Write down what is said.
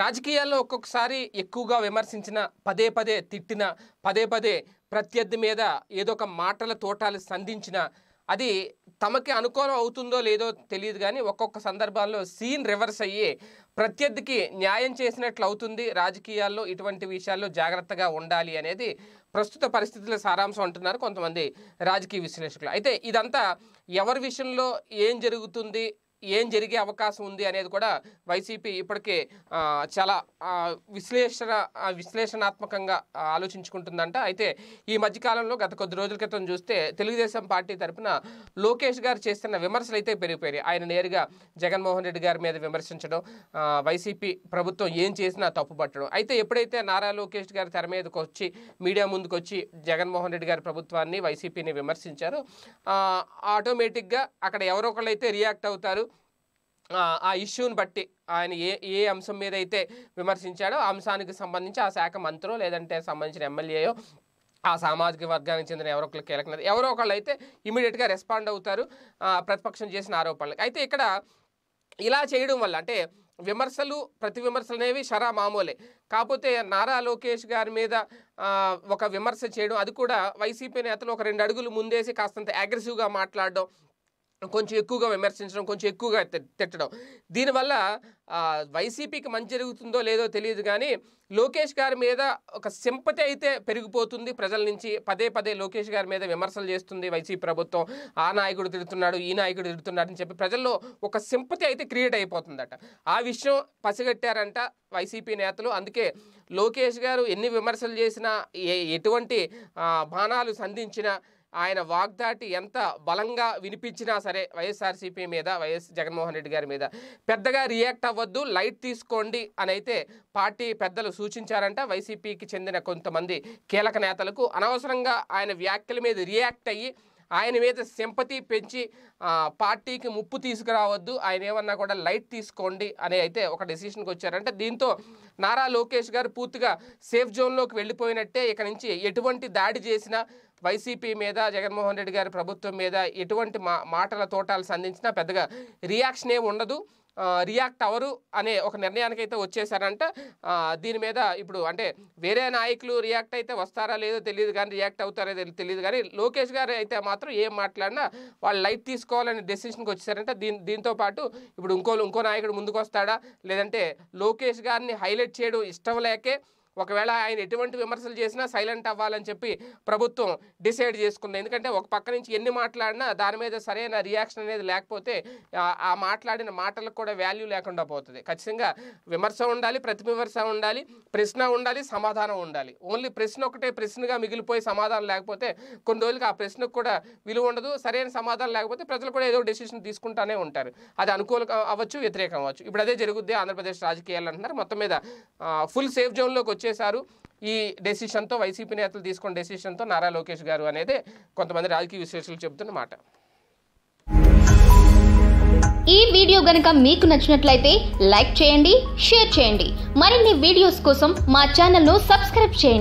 రాజకీయాల్లో ఒక్కొక్కసారి ఎక్కువగా విమర్శించిన పదే పదే తిట్టిన పదే పదే ప్రత్యర్థి మీద ఏదో ఒక మాటల తోటాలు సంధించిన అది తమకి అనుకూలం అవుతుందో లేదో తెలియదు కానీ ఒక్కొక్క సందర్భాల్లో సీన్ రివర్స్ అయ్యి ప్రత్యర్థికి న్యాయం చేసినట్లు అవుతుంది రాజకీయాల్లో ఇటువంటి విషయాల్లో జాగ్రత్తగా ఉండాలి అనేది ప్రస్తుత పరిస్థితుల సారాంశం అంటున్నారు కొంతమంది రాజకీయ విశ్లేషకులు అయితే ఇదంతా ఎవరి విషయంలో ఏం జరుగుతుంది ఏం జరిగే అవకాశం ఉంది అనేది కూడా వైసీపీ ఇప్పటికే చాలా విశ్లేషణ విశ్లేషణాత్మకంగా ఆలోచించుకుంటుందంట అయితే ఈ మధ్యకాలంలో గత కొద్ది రోజుల క్రితం చూస్తే తెలుగుదేశం పార్టీ తరఫున లోకేష్ గారు చేస్తున్న విమర్శలు అయితే పెరిగిపోయాయి ఆయన నేరుగా జగన్మోహన్ రెడ్డి గారి మీద విమర్శించడం వైసీపీ ప్రభుత్వం ఏం చేసినా తప్పుపట్టడం అయితే ఎప్పుడైతే నారా లోకేష్ గారు తెర మీదకు వచ్చి మీడియా ముందుకు వచ్చి జగన్మోహన్ రెడ్డి గారి ప్రభుత్వాన్ని వైసీపీని విమర్శించారు ఆటోమేటిక్గా అక్కడ ఎవరో ఒకళ్ళైతే రియాక్ట్ అవుతారు ఆ ఇష్యూని బట్టి ఆయన ఏ ఏ అంశం మీద అయితే విమర్శించాడో అంశానికి సంబంధించి ఆ శాఖ మంత్రో లేదంటే సంబంధించిన ఎమ్మెల్యేయో ఆ సామాజిక వర్గానికి చెందిన ఎవరో ఒకళ్ళు కీలకమైనది ఎవరో ఒకళ్ళు అయితే ఇమీడియట్గా రెస్పాండ్ అవుతారు ప్రతిపక్షం చేసిన ఆరోపణలకు అయితే ఇక్కడ ఇలా చేయడం వల్ల అంటే విమర్శలు ప్రతి విమర్శలు అనేవి షరా మామూలే కాకపోతే నారా లోకేష్ గారి మీద ఒక విమర్శ చేయడం అది కూడా వైసీపీ నేతలు ఒక రెండు అడుగులు ముందేసి కాస్తంత అగ్రెసివ్గా మాట్లాడడం కొంచెం ఎక్కువగా విమర్శించడం కొంచెం ఎక్కువగా తిట్టడం దీనివల్ల వైసీపీకి మంచి జరుగుతుందో లేదో తెలియదు కానీ లోకేష్ గారి మీద ఒక సింపతి అయితే పెరిగిపోతుంది ప్రజల నుంచి పదే పదే లోకేష్ గారి మీద విమర్శలు చేస్తుంది వైసీపీ ప్రభుత్వం ఆ నాయకుడు తిడుతున్నాడు ఈ నాయకుడు తిడుతున్నాడు అని చెప్పి ప్రజల్లో ఒక సింపతి అయితే క్రియేట్ అయిపోతుందట ఆ విషయం పసిగట్టారంట వైసీపీ నేతలు అందుకే లోకేష్ గారు ఎన్ని విమర్శలు చేసినా ఎటువంటి బాణాలు సంధించినా ఆయన వాగ్దాటి ఎంత బలంగా వినిపించినా సరే వైఎస్ఆర్సీపీ మీద వైఎస్ జగన్మోహన్ రెడ్డి గారి మీద పెద్దగా రియాక్ట్ అవ్వద్దు లైట్ తీసుకోండి అని అయితే పార్టీ పెద్దలు సూచించారంట వైసీపీకి చెందిన కొంతమంది కీలక నేతలకు అనవసరంగా ఆయన వ్యాఖ్యల మీద రియాక్ట్ అయ్యి ఆయన మీద సింపతి పెంచి పార్టీకి ముప్పు తీసుకురావద్దు ఆయన ఏమన్నా కూడా లైట్ తీసుకోండి అని అయితే ఒక డెసిషన్కి వచ్చారంటే దీంతో నారా లోకేష్ గారు పూర్తిగా సేఫ్ జోన్లోకి వెళ్ళిపోయినట్టే ఇక నుంచి ఎటువంటి దాడి చేసినా వైసీపీ మీద జగన్మోహన్ రెడ్డి గారి ప్రభుత్వం మీద ఎటువంటి మా మాటల తోటాలు సంధించినా పెద్దగా రియాక్షన్ ఏమి ఉండదు రియాక్ట్ అవరు అనే ఒక నిర్ణయానికైతే వచ్చేసారంట దీని మీద ఇప్పుడు అంటే వేరే నాయకులు రియాక్ట్ అయితే వస్తారా లేదో తెలియదు కానీ రియాక్ట్ అవుతారో తెలియదు కానీ లోకేష్ గారు అయితే మాత్రం ఏం మాట్లాడినా వాళ్ళు లైట్ తీసుకోవాలనే డెసిషన్కి వచ్చేసారంట దీని దీంతో పాటు ఇప్పుడు ఇంకో ఇంకో నాయకుడు ముందుకు వస్తాడా లేదంటే లోకేష్ గారిని హైలైట్ చేయడం ఇష్టం లేకే ఒకవేళ ఆయన ఎటువంటి విమర్శలు చేసినా సైలెంట్ అవ్వాలని చెప్పి ప్రభుత్వం డిసైడ్ చేసుకుంది ఎందుకంటే ఒక పక్క నుంచి ఎన్ని మాట్లాడినా దాని మీద సరైన రియాక్షన్ అనేది లేకపోతే ఆ మాట్లాడిన మాటలకు కూడా వాల్యూ లేకుండా పోతుంది ఖచ్చితంగా విమర్శ ఉండాలి ప్రతివిమర్శ ఉండాలి ప్రశ్న ఉండాలి సమాధానం ఉండాలి ఓన్లీ ప్రశ్న ఒకటే ప్రశ్నగా మిగిలిపోయి సమాధానం లేకపోతే కొన్ని రోజులకి ఆ ప్రశ్నకు కూడా విలువ ఉండదు సరైన సమాధానం లేకపోతే ప్రజలు కూడా ఏదో డెసిషన్ తీసుకుంటానే ఉంటారు అది అనుకూలం అవ్వచ్చు వ్యతిరేకం అవ్వచ్చు ఇప్పుడు అదే జరుగుద్ది ఆంధ్రప్రదేశ్ రాజకీయాలు అంటున్నారు మొత్తం మీద ఫుల్ సేఫ్ జోన్లోకి వచ్చి చేశారు ఈ డెసిషన్తో వైసీపీ నేతలు తీసుకున్న డెసిషన్తో నారా లోకేష్ గారు అనేది కొంతమంది రాజకీయ విశ్లేషకులు చెబుతున్న మాట ఈ వీడియో గనక మీకు నచ్చినట్లయితే లైక్ చేయండి షేర్ చేయండి మరిన్ని వీడియోస్ కోసం మా ను సబ్స్క్రైబ్ చేయండి